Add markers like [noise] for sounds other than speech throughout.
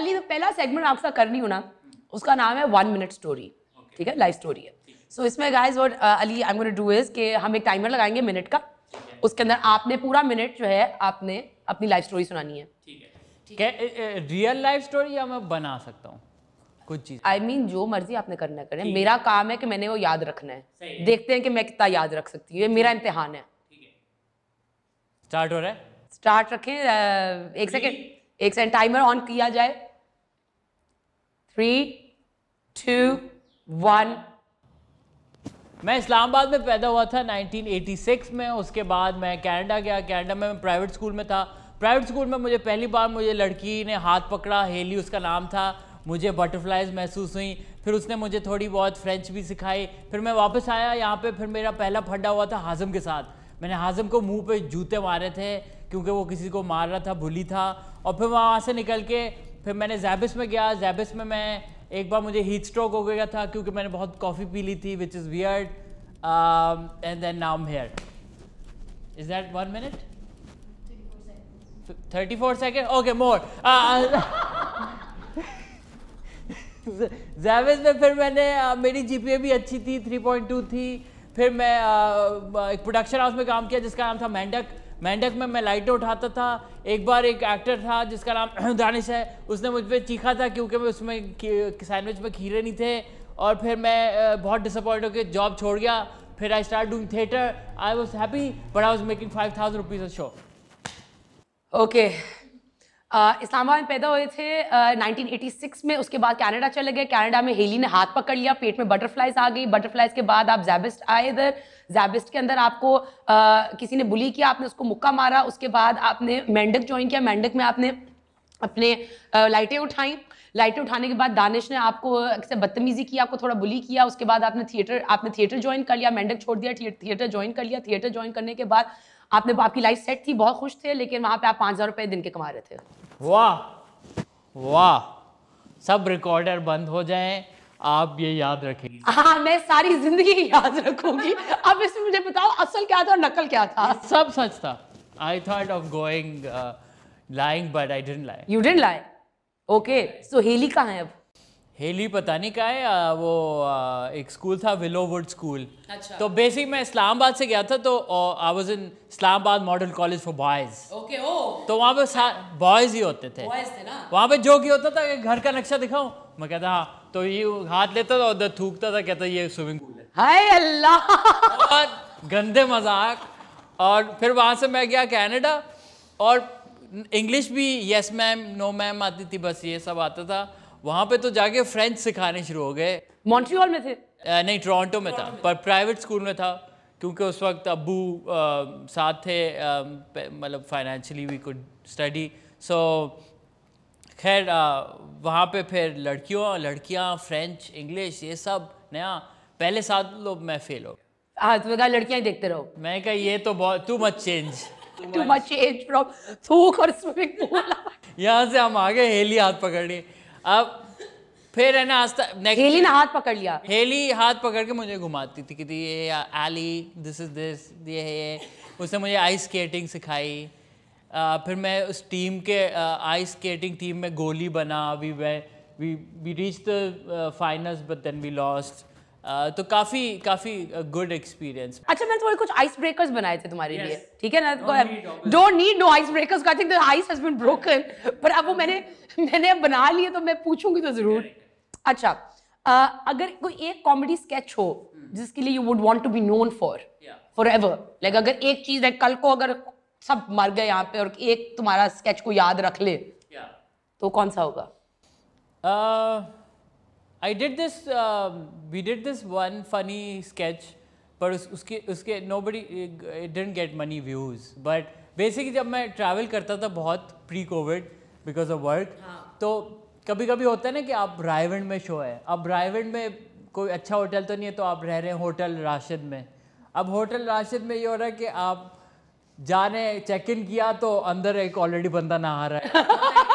अली तो पहला सेगमेंट आपका कर रही हूँ ना उसका नाम है वन मिनट स्टोरी ठीक है लाइफ स्टोरी है सो इसमें गाइज व्हाट uh, अली आई एम डू इज के हम एक टाइमर लगाएंगे मिनट का उसके अंदर आपने पूरा मिनट जो है आपने अपनी लाइफ स्टोरी सुनानी है ठीक है रियल लाइफ स्टोरी या मैं बना सकता हूँ कुछ चीज आई मीन जो मर्जी आपने करना करें मेरा काम है कि मैंने वो याद रखना है। देखते हैं कि मैं कितना याद रख सकती हूँ ये मेरा इम्तिहान है स्टार्ट हो रहा है स्टार्ट रखें uh, एक सेकेंड एक सेकेंड टाइमर ऑन किया जाए थ्री टू वन मैं इस्लामाबाद में पैदा हुआ था 1986 में उसके बाद मैं कनाडा गया कनाडा में मैं प्राइवेट स्कूल में था प्राइवेट स्कूल में मुझे पहली बार मुझे लड़की ने हाथ पकड़ा हेली उसका नाम था मुझे बटरफ्लाइज महसूस हुई फिर उसने मुझे थोड़ी बहुत फ्रेंच भी सिखाई फिर मैं वापस आया यहाँ पे फिर मेरा पहला फंडा हुआ था हाजम के साथ मैंने हाजम को मुँह पे जूते मारे थे क्योंकि वो किसी को मार रहा था भुली था और फिर वहाँ से निकल के फिर मैंने जैबिस में गया जैबिस में मैं एक बार मुझे हीट स्ट्रोक हो गया था क्योंकि मैंने बहुत कॉफ़ी पी ली थी which is weird and then now here is that one minute thirty four second okay more जैविस में फिर मैंने uh, मेरी जीपीए भी अच्छी थी 3.2 थी फिर मैं uh, uh एक प्रोडक्शन हाउस में काम किया जिसका नाम था मेंढक मेंढक में मैं लाइटें उठाता था एक बार एक एक्टर था जिसका नाम [clears throat] दानिश है उसने मुझ पर चीखा था क्योंकि मैं उसमें सैंडविच में खीरे नहीं थे और फिर मैं बहुत डिसअपॉइंट होकर जॉब छोड़ गया फिर I start doing theatre I was happy but I was making five thousand rupees show okay Islamabad में पैदा हुए थे uh, 1986 में उसके बाद कनाडा चले गए कनाडा में हेली ने हाथ पकड़ लिया पेट में बटरफ्लाइज आ गई बटरफ्लाइज के बाद आप जैबिस्ट आए इधर जैबिस्ट के अंदर आपको आ, किसी ने बुली किया आपने उसको मुक्का मारा उसके बाद आपने मेंढक ज्वाइन किया मेंढक में आपने अपने लाइटें उठाई लाइटें उठाने के बाद दानिश ने आपको से बदतमीजी की आपको थोड़ा बुली किया उसके बाद आपने थिएटर आपने थिएटर ज्वाइन कर लिया मेंढक छोड़ दिया थिएटर ज्वाइन कर लिया थिएटर ज्वाइन करने के बाद आपने आपकी लाइफ सेट थी बहुत खुश थे लेकिन वहाँ पे आप पाँच हज़ार रुपये दिन के कमा रहे थे वाह वाह सब रिकॉर्डर बंद हो जाए आप ये याद रखेंगे हाँ, हाँ मैं सारी जिंदगी [laughs] याद रखूंगी अब इसमें मुझे बताओ असल क्या था और नकल क्या था सब सच था I thought of going lying but I didn't lie you didn't lie okay so Haley कहाँ है अब हेली पता नहीं कहा है आ, uh, वो आ, uh, एक स्कूल था विलो वुड स्कूल अच्छा। तो बेसिक मैं इस्लामाबाद से गया था तो I was in Islamabad model college for boys okay ओ तो वहाँ पे बॉयज ही होते थे, बॉयज थे ना वहाँ पे जो ही होता था घर का नक्शा दिखाऊं मैं कहता हाँ तो ये हाथ लेता था और उधर थूकता था कहता ये स्विमिंग पूल है अल्लाह बहुत गंदे मजाक और फिर वहां से मैं गया कनाडा और इंग्लिश भी यस मैम नो मैम आती थी बस ये सब आता था वहां पे तो जाके फ्रेंच सिखाने शुरू हो गए मॉन्ट्रियल में थे आ, नहीं टोरंटो में था पर प्राइवेट स्कूल में था क्योंकि उस वक्त अबू साथ थे मतलब financially we could study so खैर वहाँ पे फिर लड़कियों लड़कियाँ फ्रेंच इंग्लिश ये सब नया पहले सात तो लोग मैं फेल हो हाँ तुम्हें कहा लड़कियाँ देखते रहो मैं कहा ये तो बहुत too much change too much change from थूक और स्विमिंग पूल यहाँ से हम आ गए हेली हाथ पकड़ लिए अब फिर है ना आज तक हेली ने हाथ पकड़ लिया हेली हाथ पकड़ के मुझे घुमाती थी कि ये एली दिस इज दिस ये है ये उसने मुझे आइस स्केटिंग सिखाई फिर मैं उस टीम के आइस स्केटिंग टीम में गोली बना we way we we reach the finals but then we lost तो काफी काफी गुड एक्सपीरियंस अच्छा मैंने तुम्हारे कुछ आइस ब्रेकर्स बनाए थे तुम्हारे yes. लिए ठीक है ना don't need no ice breakers I think the ice has been broken पर अब वो मैंने मैंने बना लिए तो मैं पूछूंगी तो जरूर अच्छा अगर कोई एक कॉमेडी स्केच हो hmm. जिसके लिए you would want to be known for forever like अगर एक चीज है कल को अगर सब मर गए यहाँ पे और एक तुम्हारा स्केच को याद रख ले तो कौन सा होगा I did this we did this one funny sketch पर उस, उसके उसके nobody didn't get many views but basically जब मैं ट्रैवल करता था बहुत pre COVID because of work तो कभी कभी होता है ना कि आप रायवंड में शो है अब रायवंड में कोई अच्छा होटल तो नहीं है तो आप रह रहे हैं होटल राशिद में अब होटल राशिद में ये हो रहा है कि आप जाने चेक इन किया तो अंदर एक ऑलरेडी बंदा नहा रहा है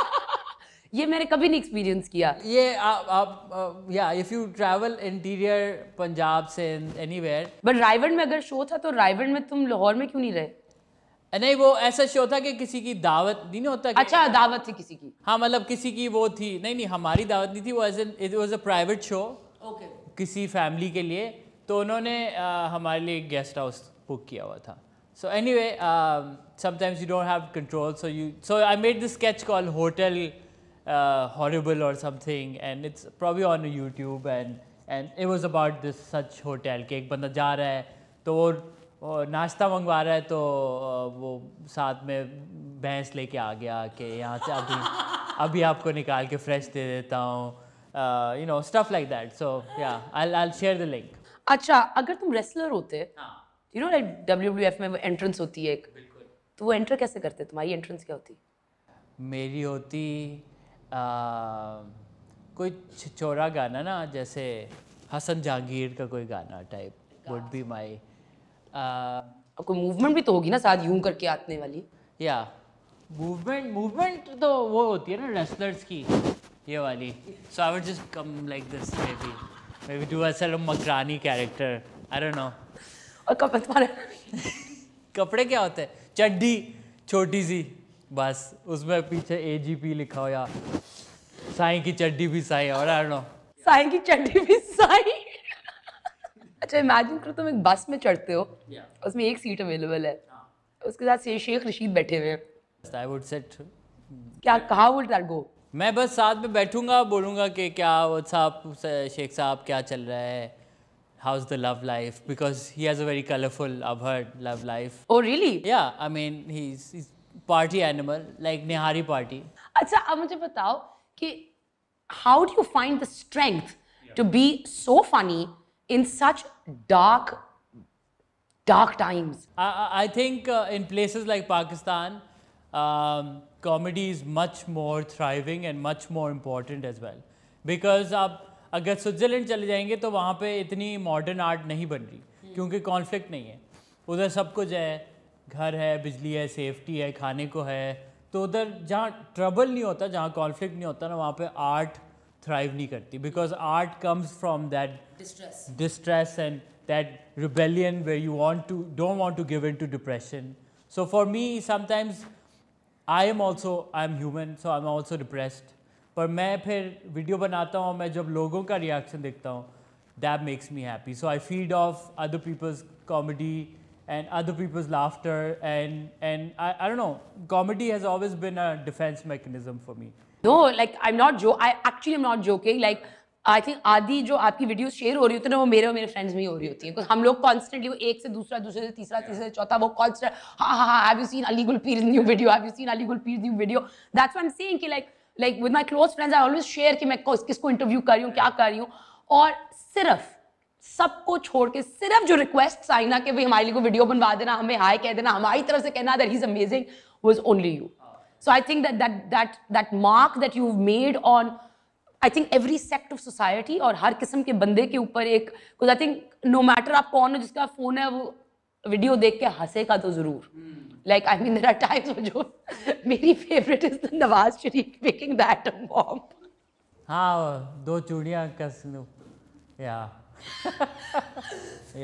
[laughs] ये मैंने कभी नहीं एक्सपीरियंस किया ये आप या if you travel interior Punjab से एनीवेयर बट रायगढ़ में अगर शो था तो रायगढ़ में तुम लाहौर में क्यों नहीं रहे नहीं वो ऐसा शो था कि किसी की दावत नहीं होता कि अच्छा दावत थी किसी की हाँ मतलब किसी की वो थी नहीं नहीं हमारी दावत नहीं थी वो as an it was a private show okay किसी फैमिली के लिए तो उन्होंने आ, हमारे लिए गेस्ट हाउस बुक किया हुआ था So anyway, um, sometimes you don't have control. So you, so I made this sketch called Hotel uh, Horrible or something, and it's probably on YouTube. And and it was about this such hotel कि एक बंदा जा रहा है तो वो नाश्ता मंगवा रहा है तो वो साथ में भैंस लेके आ गया कि यहाँ से अभी अभी आपको निकाल के फ्रेश दे देता हूँ you know stuff like that so yeah I'll I share the link अच्छा अगर तुम रेसलर होते हाँ. You know like W W F में एंट्रेंस होती है एक तो वो एंटर कैसे करते तुम्हारी एंट्रेंस क्या होती मेरी होती आ, कोई छोरा गाना ना जैसे हसन जहांगीर का कोई गाना टाइप वुड बी माई कोई मूवमेंट भी तो होगी ना साथ यूं करके आने वाली या मूवमेंट मूवमेंट तो वो होती है ना रेस्लर्स की ये वाली so I would just come like this maybe maybe do असल Makrani character I don't know और कपड़े तुम्हारे कपड़े क्या होते हैं चड्डी छोटी सी बस उसमें पीछे ए जी पी लिखा हो या साई की चड्डी भी साई और आई नो साई की चड्डी भी साई अच्छा इमेजिन करो तुम एक बस में चढ़ते हो yeah. उसमें एक सीट अवेलेबल है yeah. हाँ। उसके साथ शेख रशीद बैठे हुए आई वुड सेट क्या कहा वुड दैट गो मैं बस साथ में बैठूंगा बोलूंगा कि क्या वो साहब शेख साहब क्या चल रहा है how's the love life because he has a very colorful i love life. Oh really? Yeah, I mean he's, he's party animal like Nihari party. अच्छा अब मुझे बताओ कि how do you find the strength to be so funny in such dark dark times? I, I think uh, in places like Pakistan, um, comedy is much more thriving and much more important as well because up. Uh, अगर Switzerland चले जाएंगे तो वहाँ पे इतनी modern art नहीं बन रही हम्म। क्योंकि कॉन्फ्लिक्ट नहीं है उधर सब कुछ है घर है बिजली है सेफ्टी है खाने को है तो उधर जहाँ ट्रबल नहीं होता जहाँ कॉन्फ्लिक्ट नहीं होता ना वहाँ पे आर्ट थ्राइव नहीं करती because art comes from that distress and that rebellion way you want to don't want to give in to depression so for me sometimes I am also I am human so I am also depressed पर मैं फिर video बनाता हूँ मैं जब लोगों का reaction देखता हूँ that makes me happy so I feed off other people's comedy and other people's laughter and and I I don't know comedy has always been a defense mechanism for me no like i'm not jo i actually am not joking like I think आधी जो आपकी video share हो रही होती है ना वो मेरे और मेरे फ्रेंड्स में ही हो रही होती है हम लोग कॉन्स्टेंटली वो एक से दूसरा दूसरे से तीसरा तीसरे से चौथा वो कॉन्स्टेंट हाँ हाँ हाँ have you seen Ali Gulpir new video have you seen Ali Gulpir new video that's one scene am कि like like with my close friends I always share कि मैं किसको इंटरव्यू कर रही हूँ क्या कर रही हूँ और सिर्फ सबको छोड़ के सिर्फ जो रिक्वेस्ट ना कि भाई हमारे लिए वीडियो बनवा देना हमें हाई कह देना हमारी तरफ से कहना that is amazing was only you so I think that that that that mark that you made on I think every sect of society और हर किस्म के बंदे के ऊपर एक आई थिंक नो मैटर आप कौन हो जिसका फ़ोन है वो वीडियो देख के हंसेगा तो ज़रूर लाइक आई मीन टाइम्स जो मेरी favourite is the Nawaz Sharif making the atom bomb हाँ दो चूड़ियाँ कस या [laughs]